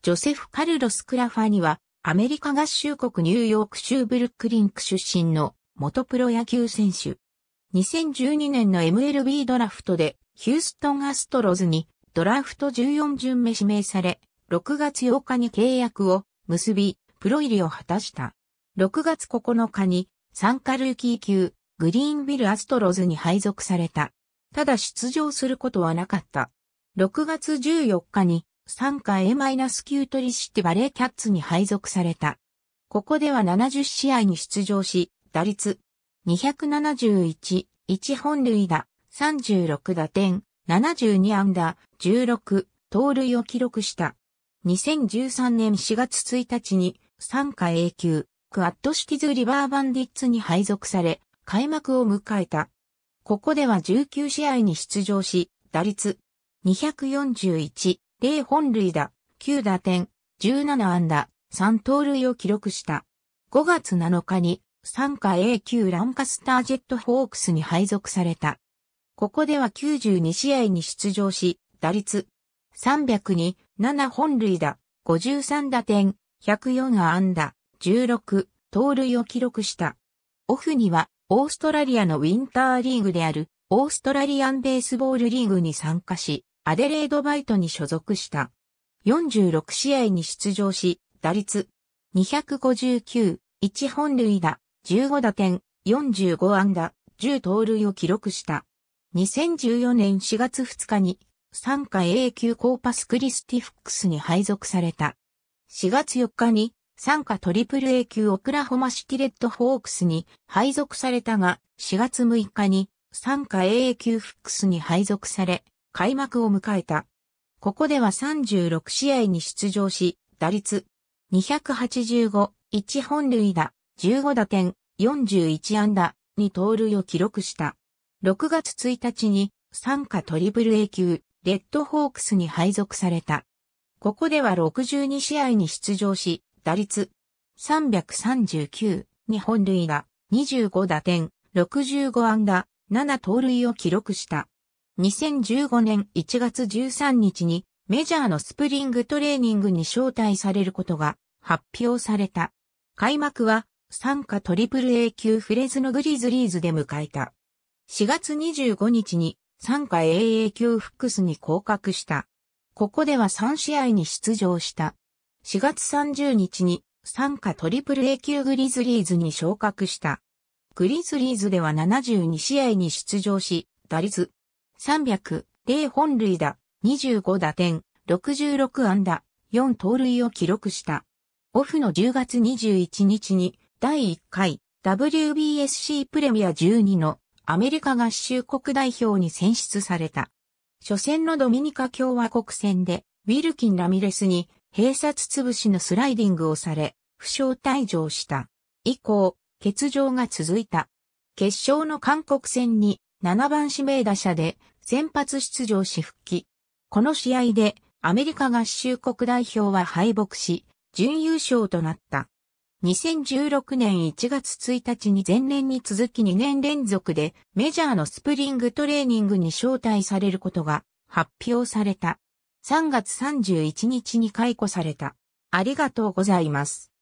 ジョセフ・カルロス・クラファには、アメリカ合衆国ニューヨーク州ブルックリンク出身の元プロ野球選手。2012年の MLB ドラフトで、ヒューストン・アストロズにドラフト14巡目指名され、6月8日に契約を結び、プロ入りを果たした。6月9日に、サンカルーキー級、グリーンビル・アストロズに配属された。ただ出場することはなかった。6月14日に参加 A-9 トリシティバレーキャッツに配属された。ここでは70試合に出場し、打率271、1本塁打、36打点、72安打、16、盗塁を記録した。2013年4月1日に、参加 A 級、クアッドシティズ・リバーバンディッツに配属され、開幕を迎えた。ここでは19試合に出場し、打率241、0本塁打、9打点、17安打、3盗塁を記録した。5月7日に、参加 A 級ランカスタージェットホークスに配属された。ここでは92試合に出場し、打率300に7本塁打、53打点、104安打、16、盗塁を記録した。オフには、オーストラリアのウィンターリーグである、オーストラリアンベースボールリーグに参加し、アデレードバイトに所属した。46試合に出場し、打率259、1本塁打、15打点、45安打、10盗塁を記録した。2014年4月2日に、参加 A 級コーパスクリスティフックスに配属された。4月4日に、参加トリプル A 級オクラホマシティレッドホークスに配属されたが、4月6日に参加 A 級フックスに配属され、開幕を迎えた。ここでは36試合に出場し、打率285、1本塁打、15打点、41安打、2盗塁を記録した。6月1日に、参加トリプル A 級、レッドホークスに配属された。ここでは62試合に出場し、打率339、2本塁打、25打点、65安打、7盗塁を記録した。2015年1月13日にメジャーのスプリングトレーニングに招待されることが発表された。開幕は参加トリプル A 級フレズのグリズリーズで迎えた。4月25日に参加 AA 級フックスに降格した。ここでは3試合に出場した。4月30日に参加トリプル A 級グリズリーズに昇格した。グリズリーズでは72試合に出場し、打率300、0本塁打、25打点、66安打、4盗塁を記録した。オフの10月21日に第1回 WBSC プレミア12のアメリカ合衆国代表に選出された。初戦のドミニカ共和国戦でウィルキン・ラミレスに閉殺潰しのスライディングをされ、負傷退場した。以降、欠場が続いた。決勝の韓国戦に7番指名打者で先発出場し復帰。この試合でアメリカ合衆国代表は敗北し、準優勝となった。2016年1月1日に前年に続き2年連続でメジャーのスプリングトレーニングに招待されることが発表された。3月31日に解雇された。ありがとうございます。